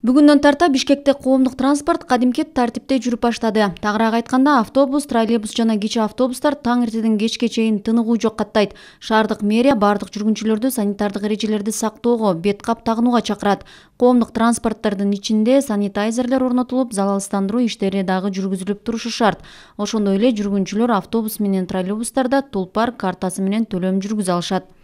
бүгүндөн тарта бишкекте коомдук транспорт кадимки тартипте жүрүп баштады тагыраак айтканда автобус троллейбус жана кичи автобустар таң эртеден кечке чейин тыныгуу жок каттайт шаардык мэрия баардык жүргүнчүлөрдү санитардык эрежелерди сактоого бет кап тагынууга чакырат коомдук транспорттордун ичинде санитайзерлер орнотулуп залалсыздандыруу иштери дагы жүргүзүлүп турушу шарт ошондой эле жүргүнчүлөр автобус менен троллейбустарда тулпар картасы менен төлөм жүргүзө алышат